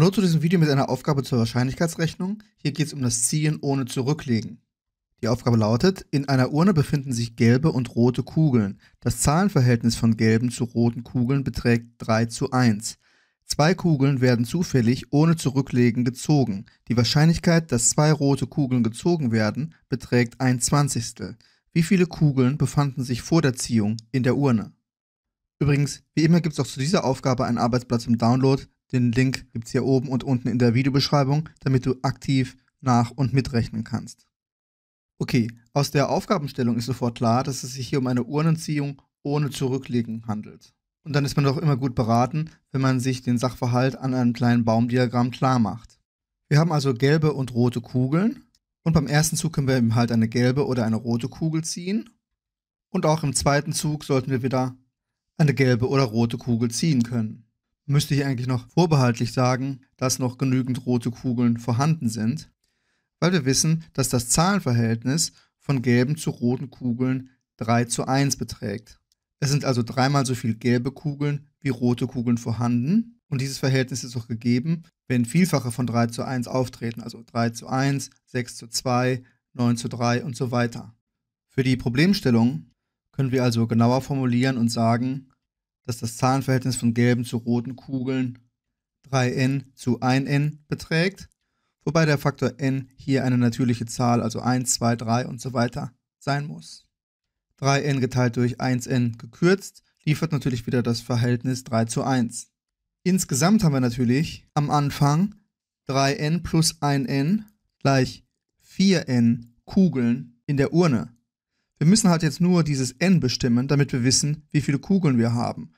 Hallo zu diesem Video mit einer Aufgabe zur Wahrscheinlichkeitsrechnung. Hier geht es um das Ziehen ohne Zurücklegen. Die Aufgabe lautet, in einer Urne befinden sich gelbe und rote Kugeln. Das Zahlenverhältnis von gelben zu roten Kugeln beträgt 3 zu 1. Zwei Kugeln werden zufällig ohne Zurücklegen gezogen. Die Wahrscheinlichkeit, dass zwei rote Kugeln gezogen werden, beträgt ein Zwanzigstel. Wie viele Kugeln befanden sich vor der Ziehung in der Urne? Übrigens, wie immer gibt es auch zu dieser Aufgabe einen Arbeitsblatt zum Download. Den Link gibt es hier oben und unten in der Videobeschreibung, damit du aktiv nach- und mitrechnen kannst. Okay, aus der Aufgabenstellung ist sofort klar, dass es sich hier um eine Urnenziehung ohne Zurücklegen handelt. Und dann ist man doch immer gut beraten, wenn man sich den Sachverhalt an einem kleinen Baumdiagramm klar macht. Wir haben also gelbe und rote Kugeln und beim ersten Zug können wir eben halt eine gelbe oder eine rote Kugel ziehen und auch im zweiten Zug sollten wir wieder eine gelbe oder rote Kugel ziehen können müsste ich eigentlich noch vorbehaltlich sagen, dass noch genügend rote Kugeln vorhanden sind, weil wir wissen, dass das Zahlenverhältnis von gelben zu roten Kugeln 3 zu 1 beträgt. Es sind also dreimal so viel gelbe Kugeln wie rote Kugeln vorhanden. Und dieses Verhältnis ist auch gegeben, wenn Vielfache von 3 zu 1 auftreten, also 3 zu 1, 6 zu 2, 9 zu 3 und so weiter. Für die Problemstellung können wir also genauer formulieren und sagen, dass das Zahlenverhältnis von gelben zu roten Kugeln 3n zu 1n beträgt, wobei der Faktor n hier eine natürliche Zahl, also 1, 2, 3 und so weiter, sein muss. 3n geteilt durch 1n gekürzt liefert natürlich wieder das Verhältnis 3 zu 1. Insgesamt haben wir natürlich am Anfang 3n plus 1n gleich 4n Kugeln in der Urne. Wir müssen halt jetzt nur dieses n bestimmen, damit wir wissen, wie viele Kugeln wir haben.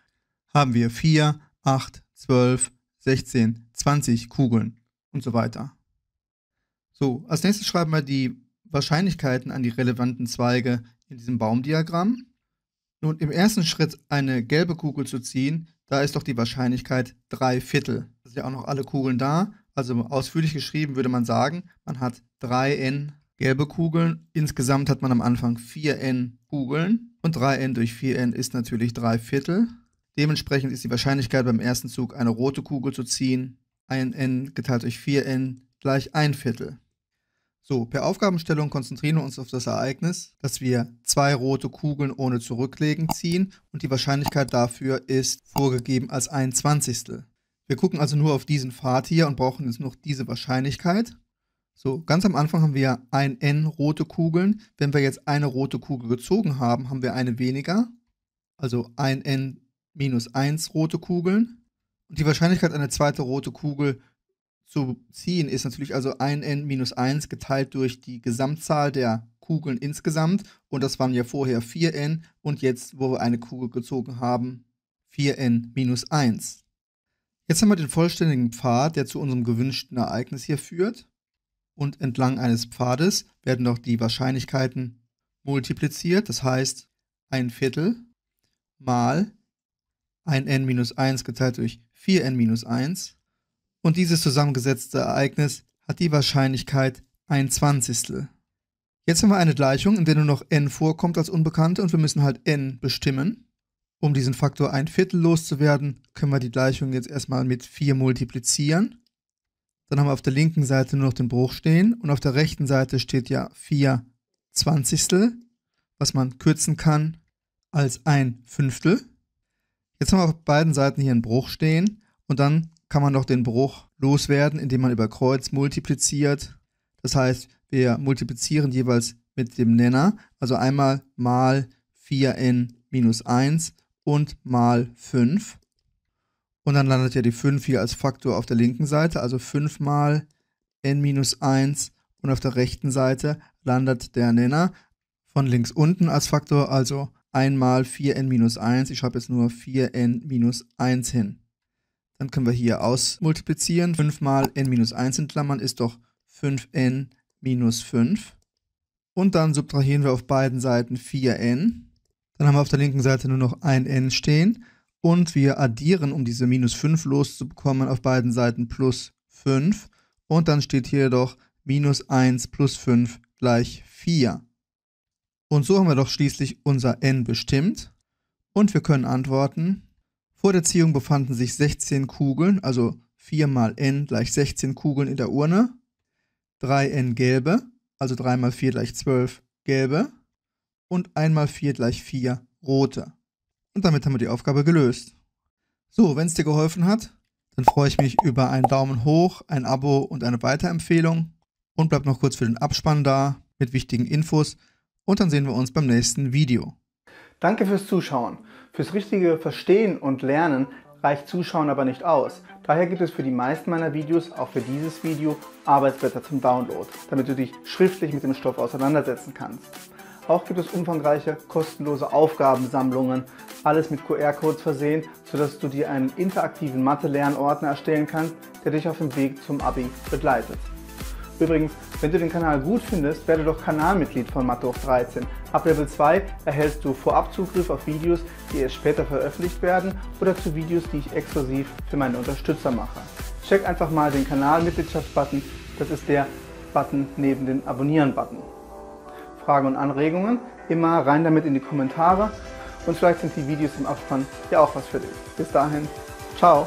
Haben wir 4, 8, 12, 16, 20 Kugeln und so weiter. So, als nächstes schreiben wir die Wahrscheinlichkeiten an die relevanten Zweige in diesem Baumdiagramm. Nun, im ersten Schritt eine gelbe Kugel zu ziehen, da ist doch die Wahrscheinlichkeit 3 Viertel. Da sind ja auch noch alle Kugeln da. Also ausführlich geschrieben würde man sagen, man hat 3n gelbe Kugeln. Insgesamt hat man am Anfang 4n Kugeln und 3n durch 4n ist natürlich 3 Viertel. Dementsprechend ist die Wahrscheinlichkeit beim ersten Zug eine rote Kugel zu ziehen 1n geteilt durch 4n gleich 1 Viertel. So, per Aufgabenstellung konzentrieren wir uns auf das Ereignis, dass wir zwei rote Kugeln ohne Zurücklegen ziehen und die Wahrscheinlichkeit dafür ist vorgegeben als 1 Zwanzigstel. Wir gucken also nur auf diesen Pfad hier und brauchen jetzt noch diese Wahrscheinlichkeit so, ganz am Anfang haben wir ein n rote Kugeln. Wenn wir jetzt eine rote Kugel gezogen haben, haben wir eine weniger. Also ein n minus 1 rote Kugeln. Und die Wahrscheinlichkeit, eine zweite rote Kugel zu ziehen, ist natürlich also ein n minus 1 geteilt durch die Gesamtzahl der Kugeln insgesamt. Und das waren ja vorher 4n und jetzt, wo wir eine Kugel gezogen haben, 4n minus 1. Jetzt haben wir den vollständigen Pfad, der zu unserem gewünschten Ereignis hier führt und entlang eines Pfades werden noch die Wahrscheinlichkeiten multipliziert, das heißt ein Viertel mal 1 n-1 geteilt durch 4n-1 und dieses zusammengesetzte Ereignis hat die Wahrscheinlichkeit 1 Zwanzigstel. Jetzt haben wir eine Gleichung, in der nur noch n vorkommt als Unbekannte und wir müssen halt n bestimmen. Um diesen Faktor ein Viertel loszuwerden, können wir die Gleichung jetzt erstmal mit 4 multiplizieren dann haben wir auf der linken Seite nur noch den Bruch stehen und auf der rechten Seite steht ja 4 Zwanzigstel, was man kürzen kann als ein Fünftel. Jetzt haben wir auf beiden Seiten hier einen Bruch stehen und dann kann man noch den Bruch loswerden, indem man über Kreuz multipliziert. Das heißt, wir multiplizieren jeweils mit dem Nenner, also einmal mal 4n minus 1 und mal 5. Und dann landet ja die 5 hier als Faktor auf der linken Seite, also 5 mal n minus 1 und auf der rechten Seite landet der Nenner von links unten als Faktor, also 1 mal 4n minus 1. Ich schreibe jetzt nur 4n minus 1 hin. Dann können wir hier ausmultiplizieren. 5 mal n minus 1 in Klammern ist doch 5n minus 5. Und dann subtrahieren wir auf beiden Seiten 4n. Dann haben wir auf der linken Seite nur noch 1 n stehen. Und wir addieren, um diese minus 5 loszubekommen, auf beiden Seiten plus 5. Und dann steht hier doch minus 1 plus 5 gleich 4. Und so haben wir doch schließlich unser n bestimmt. Und wir können antworten, vor der Ziehung befanden sich 16 Kugeln, also 4 mal n gleich 16 Kugeln in der Urne, 3n gelbe, also 3 mal 4 gleich 12 gelbe und 1 mal 4 gleich 4 rote. Und damit haben wir die Aufgabe gelöst. So, wenn es dir geholfen hat, dann freue ich mich über einen Daumen hoch, ein Abo und eine Weiterempfehlung. Und bleib noch kurz für den Abspann da mit wichtigen Infos. Und dann sehen wir uns beim nächsten Video. Danke fürs Zuschauen. Fürs richtige Verstehen und Lernen reicht Zuschauen aber nicht aus. Daher gibt es für die meisten meiner Videos, auch für dieses Video, Arbeitsblätter zum Download, damit du dich schriftlich mit dem Stoff auseinandersetzen kannst. Auch gibt es umfangreiche kostenlose Aufgabensammlungen, alles mit QR-Codes versehen, sodass du dir einen interaktiven Mathe-Lernordner erstellen kannst, der dich auf dem Weg zum Abi begleitet. Übrigens, wenn du den Kanal gut findest, werde doch Kanalmitglied von mathehoch 13. Ab Level 2 erhältst du vorab Zugriff auf Videos, die erst später veröffentlicht werden oder zu Videos, die ich exklusiv für meine Unterstützer mache. Check einfach mal den Kanalmitgliedschaftsbutton, das ist der Button neben dem Abonnieren-Button. Fragen und Anregungen. Immer rein damit in die Kommentare und vielleicht sind die Videos im Abspann ja auch was für dich. Bis dahin, ciao!